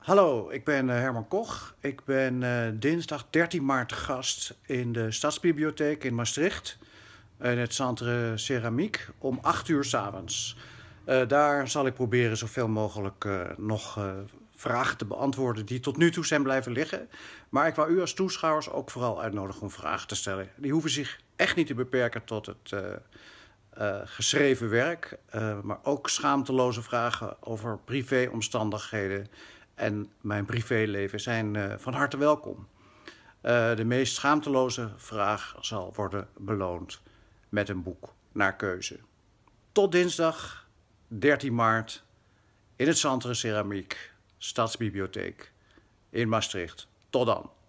Hallo, ik ben eh, Herman Koch. Ik ben eh, dinsdag 13 maart gast in de Stadsbibliotheek in Maastricht. Eh, in het Centre Ceramiek om 8 uur s avonds. daar zal ik proberen zoveel mogelijk nog vragen te beantwoorden die tot nu toe zijn blijven liggen. Maar ik wou u als toeschouwers ook vooral uitnodigen om vragen te stellen. Die hoeven zich echt niet te beperken tot het geschreven werk, maar ook schaamteloze vragen over privéomstandigheden en mijn privéleven zijn eh, van harte welkom. Eh, de meest schaamteloze vraag zal worden beloond met een boek naar keuze. Tot dinsdag 13 maart in het Centre Ceramiek Stadsbibliotheek in Maastricht. Tot dan.